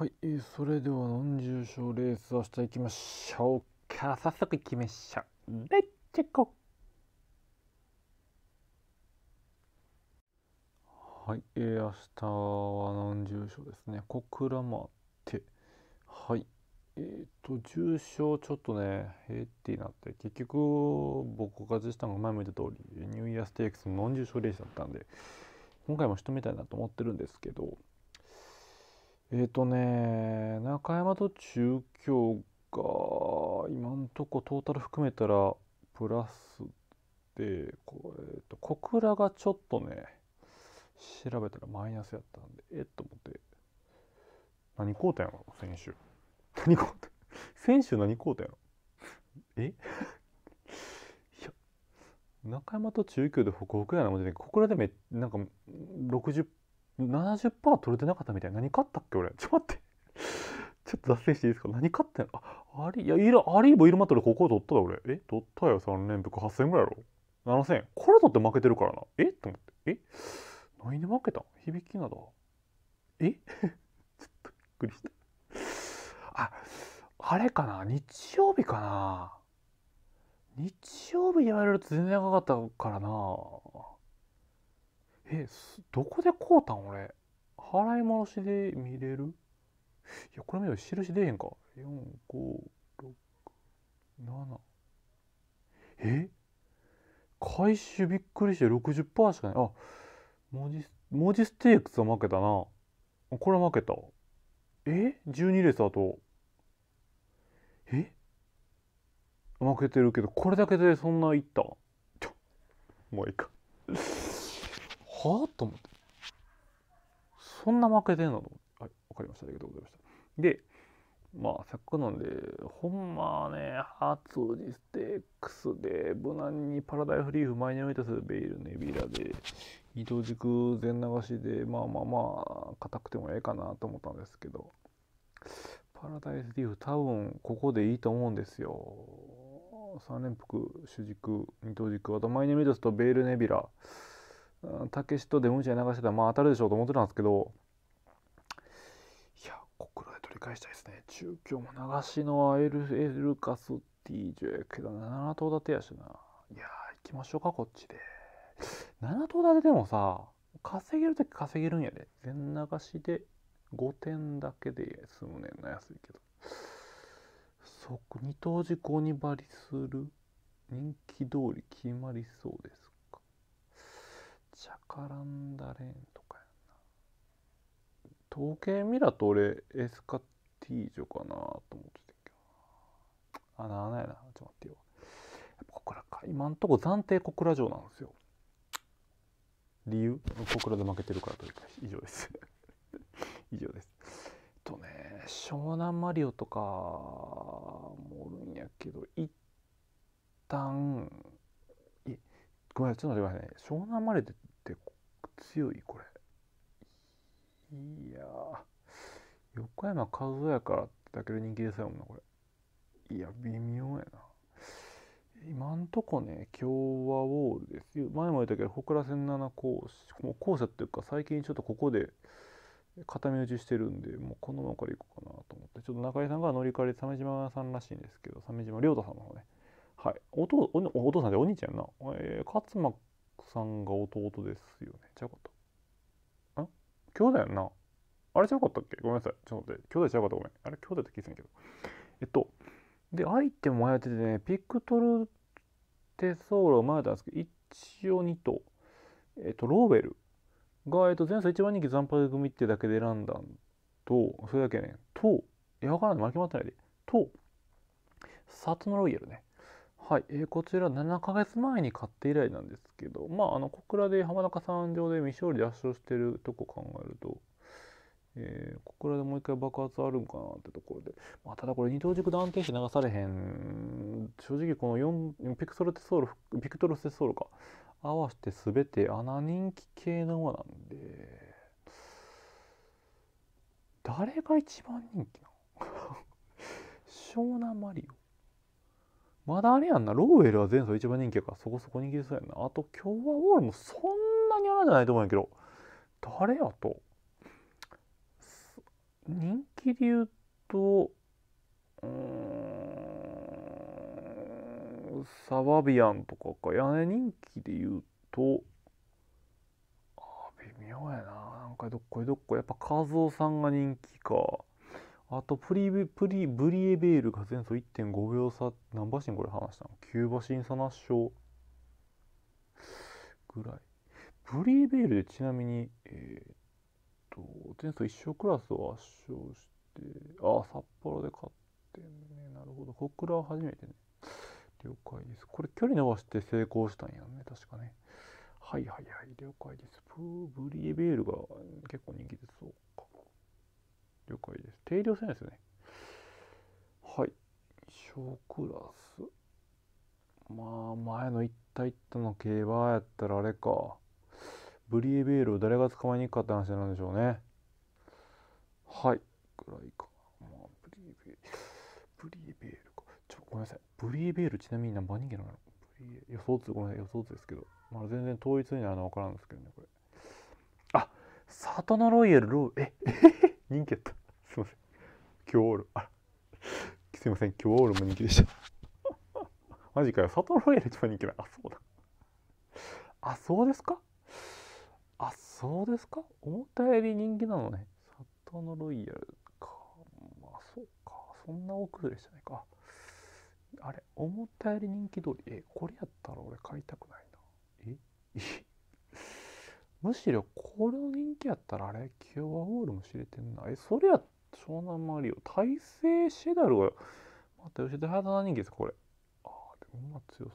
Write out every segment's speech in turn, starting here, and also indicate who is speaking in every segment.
Speaker 1: はい、それでは何0勝レース明日行きましょうか。早速行きましょう。レッチコはい、えー、明日は何0勝ですね。小倉もあって、はい、えっ、と、重賞ちょっとね、えっってなって、結局、僕が勝ちしたのが前も言った通り、ニューイヤーステークスの何0勝レースだったんで、今回も一目めたいなと思ってるんですけど、えっ、ー、とね中山と中京が今んとこトータル含めたらプラスでこう、えーと、小倉がちょっとね調べたらマイナスやったんでえっと思って何買うたんやろ 先週何買うた先週何買うたんやろえ いや中山と中京でホクホクやなもうじゃね小倉でめなんか60 70%取れてなかったみたい何買ったっけ俺ちょっと待って ちょっと脱線していいですか何買ったんあアリいやいらアリーボイルマットでここ取っただ俺え取ったよ3連服8000円ぐらいやろ7000円これ取って負けてるからなえと思ってえ何で負けたん響きなどえ ちょっとびっくりしたああれかな日曜日かな日曜日で言われると全然長かったからなえどこで買うたん俺払い戻しで見れるいやこれ見よ印出へんか4567え回収びっくりして60%しかないあ文字文字ステークスは負けたなこれは負けたえ12レースあとえ負けてるけどこれだけでそんないったもういいかはあと思ってそんな負けてんのと思ってはい分かりましたありがとうございましたでまあせっかくなんでほんまね初ーステックスで無難にパラダイフリーフマイナミタスベイルネビラで移動軸全流しでまあまあまあ硬くてもええかなと思ったんですけどパラダイスリーフ多分ここでいいと思うんですよ3連複主軸二等軸あとマイネミドスとベールネビラたけしと出ムチャ流してたらまあ当たるでしょうと思ってたんですけどいやこくらで取り返したいですね中京も流しのエルエルカス t j けど7頭立てやしないや行きましょうかこっちで7頭立てでもさ稼げる時稼げるんやで全流しで5点だけで済むねんな安いけど即2等時効に張りする人気通り決まりそうですシャカランダレーンとかやな統計ミラと俺エスカティージョかなと思ってたけどあなあなやなちょっと待ってよやっぱ小倉か今んとこ暫定小倉城なんですよ理由小倉で負けてるからというか以上です 以上ですとね湘南マリオとかもおるんやけど一旦ごめんちょっと待ってくださいね湘南マレーって強いこれいや横山和夫やからってだけで人気ですよもんなこれいや微妙やな今んとこね共和ウォールですよ前も言ったけど小倉千七校もう校舎っていうか最近ちょっとここで固め打ちしてるんでもうこのままからいこうかなと思ってちょっと中井さんが乗り換えで鮫島さんらしいんですけど鮫島亮太さんの方ねはいおとおお父さんでお兄ちゃんやな、えー、勝間さんが弟ですよねちゃうかったあ兄弟やんなあれちゃうかったっけごめんなさいちょっと待って兄弟ちゃうかったごめんあれ兄弟って聞いてんけどえっとで相手もやっててねピクトルテソーラを迷ったんですけど一応2とえっとローベルが、えっと、前走一番人気惨敗組ってだけで選んだんとそれだけねといや分からんい負けまってないでとサツノロイヤルねはい、えー、こちら7ヶ月前に買って以来なんですけど、まあ、あの小倉で浜中山上で未勝利で圧勝してるとこ考えると、えー、小倉でもう一回爆発あるんかなってところで、まあ、ただこれ二等軸断定して流されへん正直この4ピクトルテソールピクトルテソールか合わせて全て穴人気系の馬なんで誰が一番人気なの 湘南マリオまだあれやんな、ローエルは前走一番人気やから、そこそこ人気そうやな。あと、今日はウォールもそんなにあれじゃないと思うんやけど、誰やと人気で言うと、うん、サバビアンとかか。いやね、人気で言うと、あ微妙やな。なんかどっこいどっこい。やっぱカズオさんが人気か。あとプリベ、プリ、ブリエベールが前走1.5秒差、何馬身これ話したの ?9 馬身差なょぐらい。ブリエベールでちなみに、えー、っと、前走1勝クラスを圧勝して、あ、札幌で勝ってんね。なるほど。小倉は初めてね。了解です。これ距離伸ばして成功したんやね、確かね。はいはいはい、了解です。ブリエベールが結構人気出そう。了解です。定量線ですね。はい。小クラス。まあ、前の一対1との競馬やったらあれか。ブリエベールを誰が捕まえに行くかって話なんでしょうね。はい。ぐらいか。まあ、ブリエベール。ブリエベールか。ちょ、ごめんなさい。ブリエベールちなみに何番人間なの予想図、ごめんなさい。予想図ですけど。まあ、全然統一にはの分からんですけどね、これ。あサトナロイヤルロー、え、え人気やった。今日あすいません今日オールも人気でした マジかよサトロイヤル一番人気だあそうだあそうですかあそうですか思ったより人気なのねサトノロイヤルかまあそうかそんな奥でしたなかあれ思ったより人気通りえこれやったら俺買いたくないなえ むしろこれの人気やったらあれキュアオールも知れてんなえそれやった湘南マリオ。大勢シェダルは、待って、吉田隼人人気ですこれ。ああ、でもまあ強そ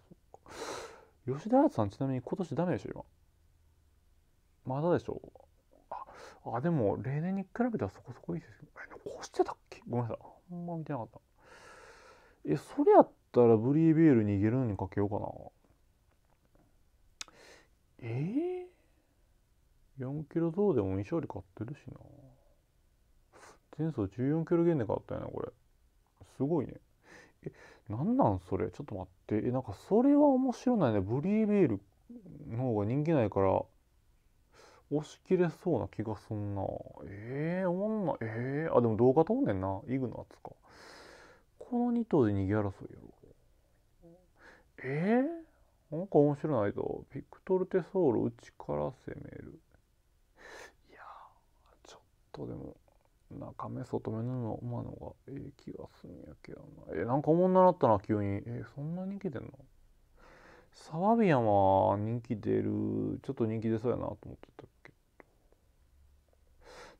Speaker 1: うか。吉田隼人さん、ちなみに今年ダメでしょ、今。まだでしょあ、あ、でも、例年に比べたらそこそこいいですよ。え、残してたっけごめんなさい。あんま見てなかった。え、それやったらブリービール逃げるのにかけようかな。えー、4キロ増でも未勝利買ってるしな。前走14キロ減で買ったよなこれすごいねえなんなんそれちょっと待ってえなんかそれは面白ないねブリーベールの方が人気ないから押し切れそうな気がすんなええー、おんなええー、あでも動画撮んねんなイグナッツかこの2頭で逃げ争いやろえー、なんか面白ないぞピクトルテソール内から攻めるいやちょっとでもな亀そう止めぬの馬のがええ気がすんやけどなえなんかおもんななったな急にえそんな人気出んのサワビアは人気出るちょっと人気出そうやなと思ってたけ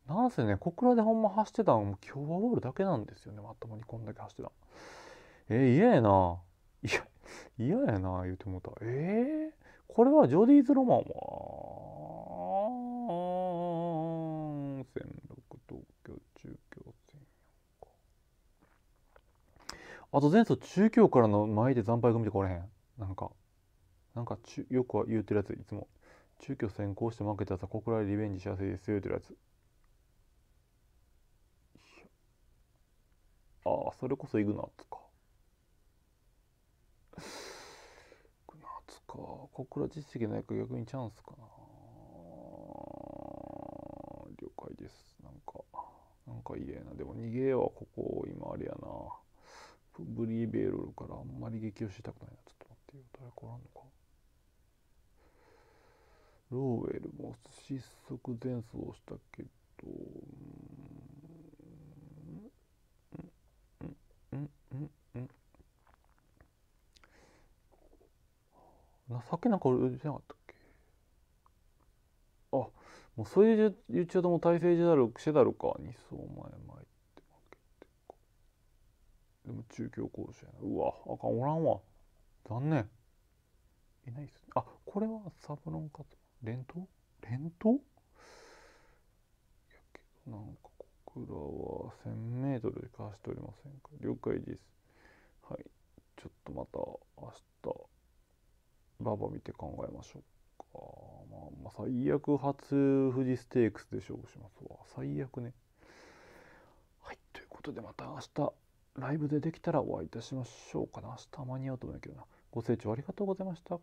Speaker 1: どなんせね小倉でほんま走ってたの今日はーるだけなんですよねまともにこんだけ走ってたえ嫌やないや嫌やな言うてもったえー、これはジョディーズ・ロマンはあと前走中京からの前で惨敗組でこれへんなんかなんかよくは言うてるやついつも中京先行して負けたさ、小倉ここリベンジしやすいですよってるやつああそれこそイグナッツかイグナッツか小倉実績ないか逆にチャンスかな了解ですなんかなんかいいえなでも逃げはここ今あれやなブリーベイロールからあんまり激推ししたくないなちょっと待ってよ誰かおらんのかローウェルも失速前走したけどな酒なんか俺出なかったっけあもうそういう言っちゃうと e も体制ジェダルシェダルか2走前中京講師やなうわあかんおらんわ残念いないっすねあこれはサブロンかツ連投連投やけどなんか僕らは 1000m で貸しておりませんか了解ですはいちょっとまた明日ババ見て考えましょうかまあ、まあ、最悪初富士ステークスで勝負しますわ最悪ねはいということでまた明日ライブでできたらお会いいたしましょうかな。明日間に合うと思うけどな。ご清聴ありがとうございました。